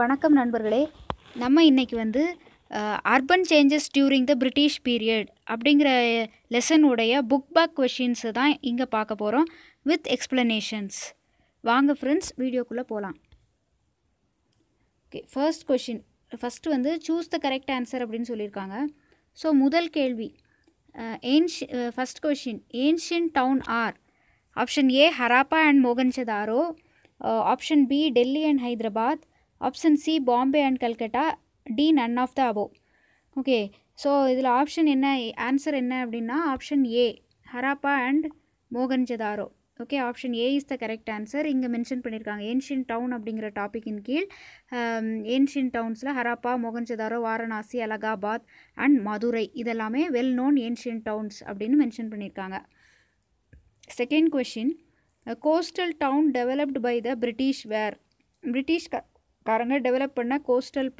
வணக்கம் நண்பர்களே நம்ம இன்றைக்கி வந்து urban changes during the British period அப்படிங்கிற லெசனுடைய புக் பேக் கொஷின்ஸு தான் இங்கே பார்க்க போகிறோம் வித் எக்ஸ்ப்ளனேஷன்ஸ் வாங்க ஃப்ரெண்ட்ஸ் வீடியோக்குள்ளே போகலாம் ஓகே ஃபர்ஸ்ட் கொஷின் ஃபஸ்ட்டு வந்து சூஸ் த கரெக்ட் ஆன்சர் அப்படின்னு சொல்லியிருக்காங்க ஸோ முதல் கேள்வி ancient first question ancient town are option A Harappa and Mohenjodaro option B Delhi and Hyderabad option C Bombay and Calcutta D none of the above okay so இதில் option என்ன answer என்ன அப்படின்னா option A Harappa and Mohenjodaro okay option A is the correct answer இங்கே mention பண்ணியிருக்காங்க ancient town அப்படிங்கிற டாப்பிக்கின் கீழ் ancient டவுன்ஸில் Harappa Mohenjodaro Varanasi Allahabad and Madurai இதெல்லாமே வெல் நோன் ஏன்ஷியன் டவுன்ஸ் அப்படின்னு மென்ஷன் பண்ணியிருக்காங்க second question coastal town developed by the British were British க காரங்க டெவலப் பண்ண கோஸ்டல்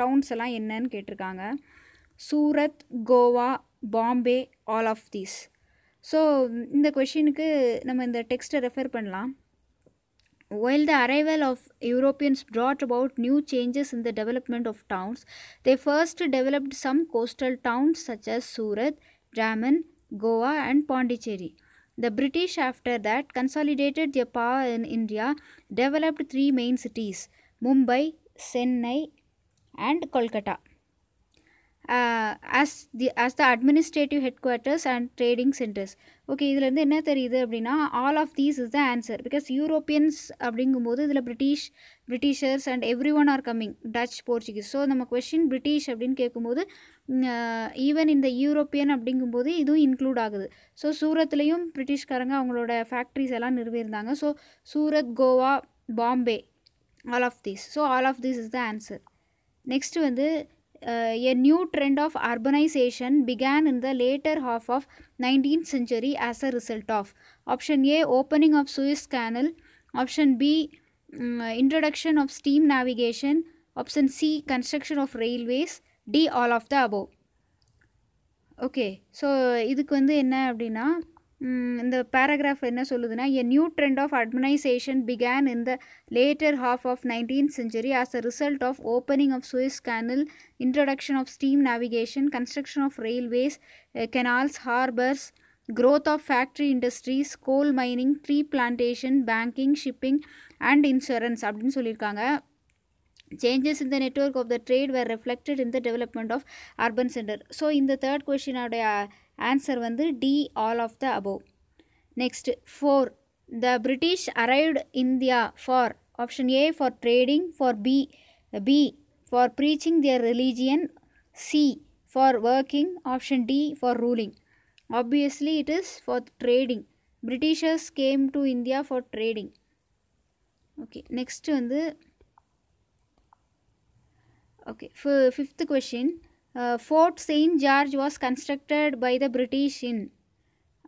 டவுன்ஸ் எல்லாம் என்னன்னு கேட்டிருக்காங்க Surat Goa Bombay all of these so இந்த கொஷினுக்கு நம்ம இந்த டெக்ஸ்ட்டை ரெஃபர் பண்ணலாம் while the arrival of Europeans brought about new changes in the development of towns they first developed some coastal downs such as Surat Daman Goa and Pondicherry the British after that consolidated power in India developed three main cities Mumbai Chennai and Kolkata as the as the administrative head headquarters and trading centres okay இதுலேருந்து என்ன தெரியுது அப்படின்னா all of these is the answer because Europeans அப்படிங்கும்போது இதில் British Britishers and every one are coming Dutch Portuguese so நம்ம question British அப்படின்னு கேட்கும்போது even இந்த யூரோப்பியன் அப்படிங்கும்போது இதுவும் இன்க்ளூட் ஆகுது ஸோ சூரத்லேயும் பிரிட்டிஷ்காரங்க அவங்களோட ஃபேக்ட்ரிஸ் எல்லாம் நிறுவியிருந்தாங்க so Surat Goa Bombay all of these so all of these is the answer next வந்து a new trend of urbanisation began in the later half of nineteen century as a result of option A opening of Suez canal option B introduction of steam navigation option C construction of railways D all of the above okay so இதுக்கு வந்து என்ன அப்படின்னா இந்த paragraph என்ன சொல்லுதுன்னா எ new trend of urbanisation began in the later half of nineteen century as a result of opening of Suez canal introduction of steam navigation construction of railways canals harbours growth of factory industries, coal mining, tree plantation, banking, shipping and insurance அப்படின்னு சொல்லியிருக்காங்க changes இந்த network of the trade were reflected the development of urban centre so இந்த third கொஷினோடைய answer வந்து D all of the above next four the British arrived India for option A for trading for B B for preaching their religion C for working option D for ruling obviously it is for trading Britishers came to India for trading okay next வந்து okay fifth question uh, Fort St. George was constructed by the British in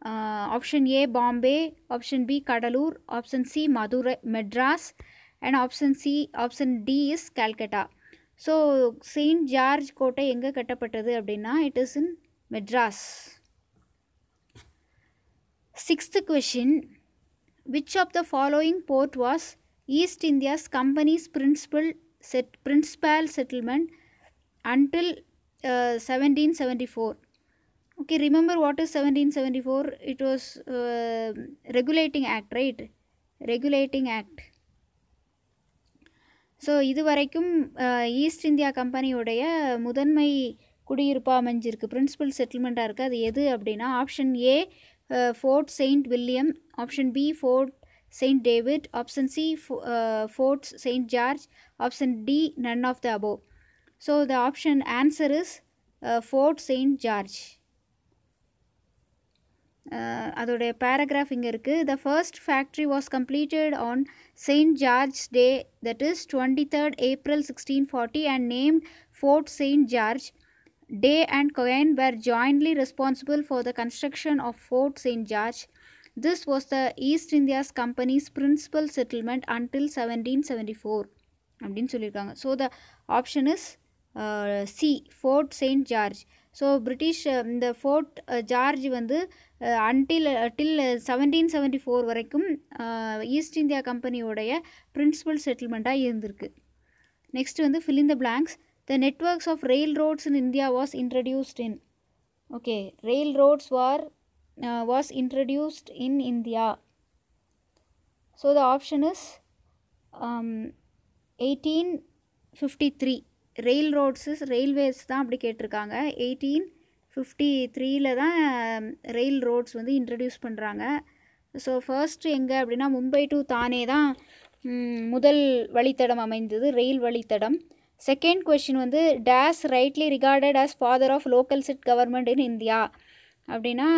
uh, option A Bombay, option B Kadalur, option C Madurai. Madras, and option C option D is Calcutta. So St. George Kota Yenga Katapatadi Abdina, it is in Madras. Sixth question Which of the following port was East India's company's principal set principal settlement until uh, 1774 okay remember what seventeen 1774 it was uh, regulating act right regulating act so இது வரைக்கும் East India கம்பெனியுடைய முதன்மை குடியிருப்பு அமைஞ்சிருக்கு principal செட்டில்மெண்ட்டாக இருக்குது அது எது அப்படின்னா option A Fort Saint William option B Fort Saint David option C Forts Saint George option D none of the above So the option answer is uh, Fort St. George. Uh, paragraph the first factory was completed on St. George's Day, that is 23rd April 1640 and named Fort St. George. Day and Cohen were jointly responsible for the construction of Fort St. George. This was the East India's company's principal settlement until 1774. So the option is C Fort Saint George so British இந்த Fort George வந்து until till seventeen seventy four வரைக்கும் East India கம்பெனியோடைய principal செட்டில்மெண்ட்டாக இருந்திருக்கு next வந்து fill the blanks the networks of rail roads in India was introduced in okay rail roads were was introduced in India so the option is eighteen fifty three rail roads railways தான் அப்படி கேட்டிருக்காங்க eighteen fifty த்ரீல தான் rail roads வந்து introduce பண்ணுறாங்க so first எங்கே அப்படின்னா Mumbai to தானே தான் முதல் வழித்தடம் அமைந்தது ரெயில் வழித்தடம் செகண்ட் கொஷின் வந்து this rightly regarded as father of local செட் கவர்மெண்ட் இன் இந்தியா அப்படின்னா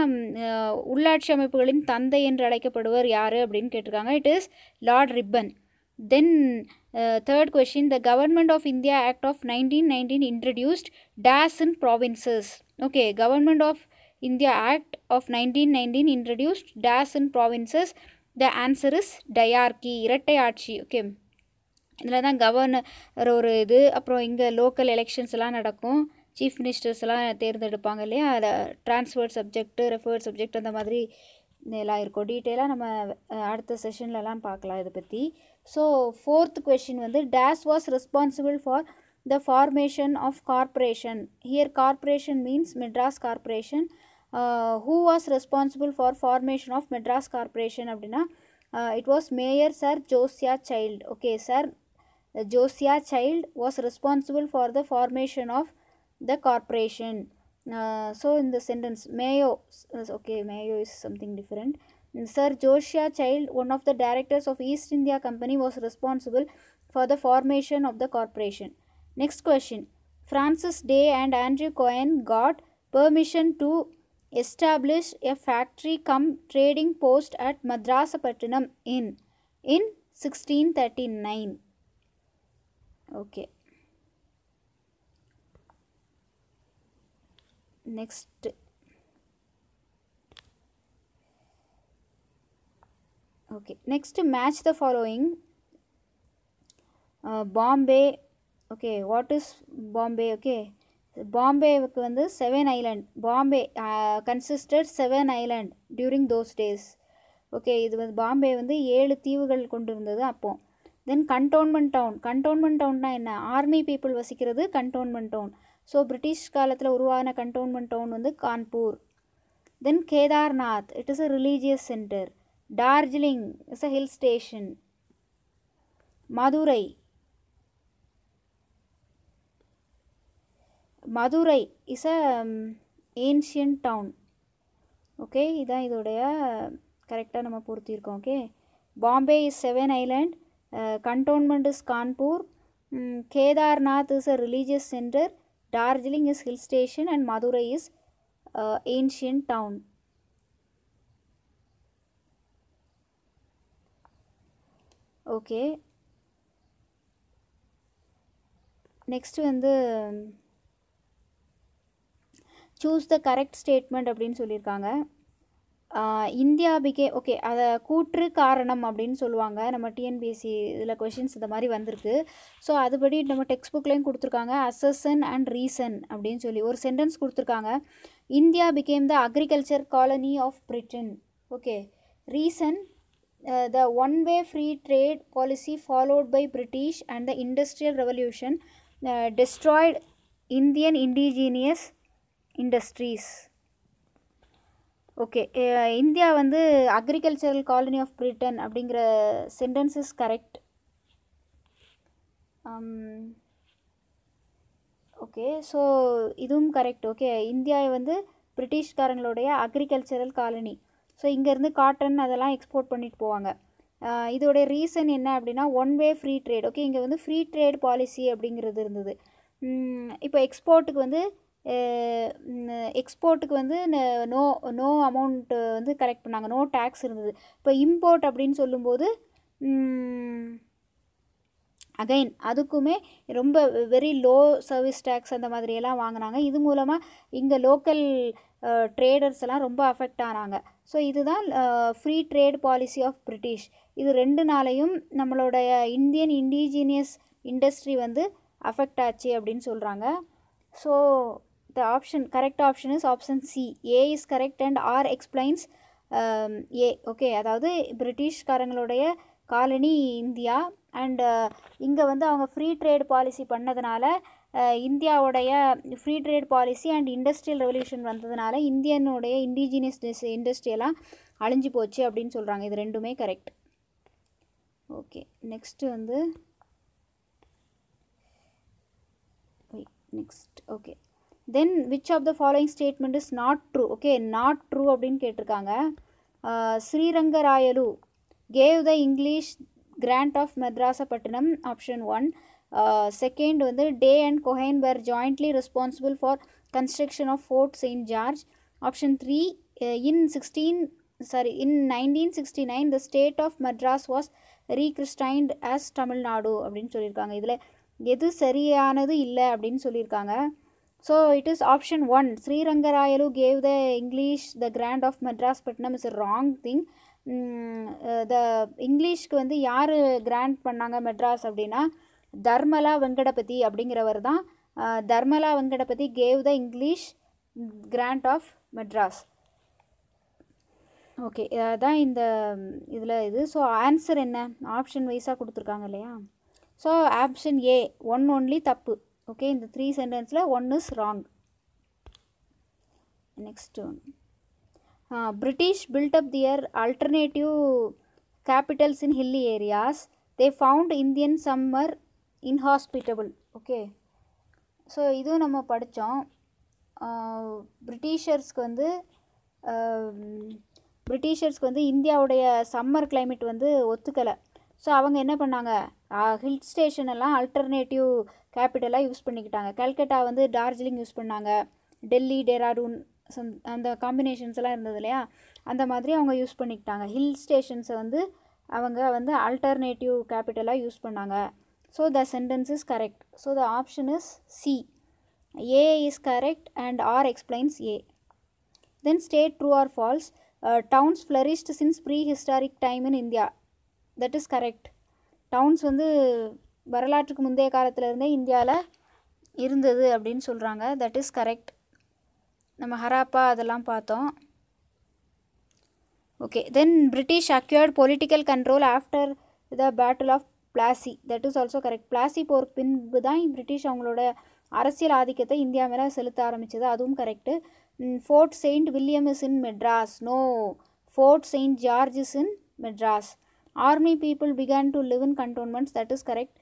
உள்ளாட்சி அமைப்புகளின் தந்தை என்று அழைக்கப்படுவர் யார் அப்படின்னு கேட்டிருக்காங்க it is lord Ripon then uh, third question the government of india act of 1919 introduced dash in provinces okay government of india act of 1919 introduced dash in provinces the answer is dyarchy இரட்டை ஆட்சி okay இதில் தான் governor ஒரு இது அப்புறம் இங்கே local elections எல்லாம் நடக்கும் சீஃப் மினிஸ்டர்ஸ் எல்லாம் தேர்ந்தெடுப்பாங்க இல்லையா அதை டிரான்ஸ்ஃபர்ட் சப்ஜெக்ட் ரெஃபர்ட் சப்ஜெக்ட் அந்த மாதிரி எல்லாம் இருக்கும் டீட்டெயிலாக நம்ம அடுத்த செஷன்லலாம் பார்க்கலாம் இதை பற்றி ஸோ ஃபோர்த் கொஷின் வந்து this was responsible for the formation of corporation here corporation means Madras corporation who was responsible for formation of Madras corporation அப்படின்னா it was mayor sir Josiah Child okay sir Josiah Child was responsible for the formation of the corporation Uh, so in the sentence mayo okay mayo is something different sir joshua child one of the directors of east india company was responsible for the formation of the corporation next question francis day and andrew cohen got permission to establish a factory com trading post at madrasapatnam in in 1639 okay next okay next match the following Bombay okay what is Bombay okay பாம்பேவுக்கு வந்து seven island Bombay consisted seven island during those days okay இது வந்து பாம்பே வந்து ஏழு தீவுகள் கொண்டு இருந்தது அப்போது தென் கண்டோன்மெண்ட் டவுன் கண்டோன்மெண்ட் டவுன்னா என்ன ஆர்மி பீப்புள் வசிக்கிறது கண்டோன்மெண்ட் டவுன் ஸோ பிரிட்டிஷ் காலத்தில் உருவான கண்டோன்மெண்ட் டவுன் வந்து Kanpur then Kedarnath it is a religious centre Darjeeling is a hill station Madurai Madurai is a ancient town okay இதான் இதோடைய கரெக்டாக நம்ம பொருத்தியிருக்கோம் okay Bombay is seven island cantonment is Kanpur Kedarnath is a religious centre Darjeeling is hill station and Madurai is ancient town okay next வந்து choose the correct statement அப்படின்னு சொல்லியிருக்காங்க இந்தியாபிகே okay அதை கூற்று காரணம் அப்படின்னு சொல்லுவாங்க நம்ம டிஎன்பிஎஸ்சி இதில் கொஷின்ஸ் இந்த மாதிரி வந்திருக்கு ஸோ அதுபடி நம்ம டெக்ஸ்ட் புக்லேயும் கொடுத்துருக்காங்க அசன் அண்ட் ரீசன் அப்படின்னு சொல்லி ஒரு சென்டென்ஸ் கொடுத்துருக்காங்க India became the agriculture colony of Britain okay reason the one way free trade policy followed by British and the industrial revolution destroyed Indian indigenous industries okay India வந்து agricultural colony of Britain அப்படிங்கிற sentences correct um, okay so இதுவும் correct okay India வந்து பிரிட்டிஷ்காரங்களுடைய agricultural colony so இங்கேருந்து cotton அதெல்லாம் export பண்ணிட்டு போவாங்க இதோடைய ரீசன் என்ன அப்படின்னா one way free trade okay இங்கே வந்து ஃப்ரீ ட்ரேட் பாலிசி அப்படிங்கிறது இருந்தது இப்போ எக்ஸ்போர்ட்டுக்கு வந்து எக்ஸ்போர்ட்டுக்கு வந்து நோ நோ அமௌண்ட்டு வந்து கலெக்ட் பண்ணாங்க நோ டேக்ஸ் இருந்தது இப்போ இம்போர்ட் அப்படின்னு சொல்லும்போது அகைன் அதுக்குமே ரொம்ப வெரி லோ சர்வீஸ் டேக்ஸ் அந்த மாதிரியெல்லாம் வாங்கினாங்க இது மூலமாக இங்கே லோக்கல் ட்ரேடர்ஸ் எல்லாம் ரொம்ப அஃபெக்ட் ஆனாங்க ஸோ இதுதான் free trade policy of British இது ரெண்டு நாளையும் நம்மளுடைய இந்தியன் இண்டிஜினியஸ் இண்டஸ்ட்ரி வந்து அஃபெக்ட் ஆச்சு அப்படின்னு சொல்கிறாங்க so the option correct option is option C A is correct and R explains A um, okay அதாவது பிரிட்டிஷ்காரங்களுடைய காலனி இந்தியா அண்டு uh, இங்கே வந்து அவங்க ஃப்ரீ ட்ரேட் பாலிசி பண்ணதுனால uh, இந்தியாவுடைய free trade policy and industrial revolution வந்ததுனால இந்தியனுடைய indigenous டிஸ் இண்டஸ்ட்ரியெல்லாம் அழிஞ்சு போச்சு அப்படின்னு சொல்கிறாங்க இது ரெண்டுமே கரெக்ட் ஓகே நெக்ஸ்ட்டு வந்து next okay then which of the following statement is not true okay not true அப்படின்னு கேட்டிருக்காங்க Srirangarayalu gave the English grant of Madrasapattinam option one second வந்து Day and Cogan were jointly responsible for construction of Fort Saint George option three in sixteen sorry in nineteen sixty nine the state of Madras was rechristened as Tamil Nadu அப்படின்னு சொல்லியிருக்காங்க இதில் எது சரியானது இல்லை அப்படின்னு சொல்லியிருக்காங்க so it is option one Srirangarayalu gave the English the the of Madras Madras Patnam is a wrong the இங்கிலீஷ்க்கு mm, uh, வந்து யார் கிராண்ட் பண்ணாங்க மெட்ராஸ் அப்படின்னா தர்மலா வெங்கடபதி அப்படிங்கிறவர் தான் Darmala Venkatapathi gave the English grant of Madras okay அதான் இந்த இதில் இது ஸோ ஆன்சர் என்ன ஆப்ஷன் வைஸாக கொடுத்துருக்காங்க இல்லையா so option A one only தப்பு ஓகே இந்த த்ரீ சென்டென்ஸில் one is wrong next one British build up their alternative capitals in hilly areas they found Indian summer inhospitable okay so இதுவும் நம்ம படித்தோம் பிரிட்டிஷர்ஸ்க்கு வந்து பிரிட்டிஷர்ஸ்க்கு வந்து இந்தியாவுடைய சம்மர் கிளைமேட் வந்து ஒத்துக்கலை ஸோ அவங்க என்ன பண்ணாங்க ஹில் ஸ்டேஷன் எல்லாம் அல்டர்னேட்டிவ் கேபிட்டலாக யூஸ் பண்ணிக்கிட்டாங்க கல்கட்டா வந்து டார்ஜிலிங் யூஸ் பண்ணாங்க டெல்லி டேராடூன் அந்த காம்பினேஷன்ஸ் எல்லாம் இருந்தது இல்லையா அந்த மாதிரி அவங்க யூஸ் பண்ணிக்கிட்டாங்க ஹில் ஸ்டேஷன்ஸை வந்து அவங்க வந்து அல்டர்னேட்டிவ் கேபிட்டலாக யூஸ் பண்ணாங்க so the sentence is correct so the option is C A is correct and R explains A then state true or false towns flourished since prehistoric time in India that is correct towns வந்து வரலாற்றுக்கு முந்தைய இருந்தே இந்தியாவில் இருந்தது அப்படின்னு சொல்கிறாங்க that is correct நம்ம ஹராப்பா அதெல்லாம் பார்த்தோம் okay then British acquired political control after the battle of Plassey that is also correct Plassey போருக்கு பின்பு தான் பிரிட்டிஷ் அவங்களோட அரசியல் ஆதிக்கத்தை இந்தியா மேலே செலுத்த ஆரம்பித்தது அதுவும் correct Fort Saint William is in Madras no Fort Saint George is in Madras army people began to live in cantonments that is correct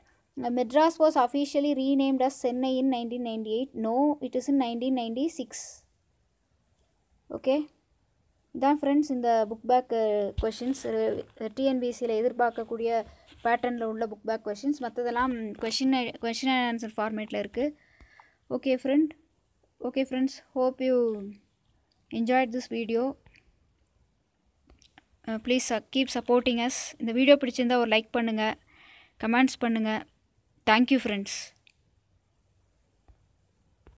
uh, madras was officially renamed as chennai in 1998 no it is in 1996 okay then friends in the book back uh, questions uh, tnbc pattern la ulla book back questions mathadalam question question and answer format la okay friend okay friends hope you enjoyed this video please keep supporting us இந்த video பிடிச்சிருந்தால் ஒரு like பண்ணுங்கள் comments பண்ணுங்கள் thank you friends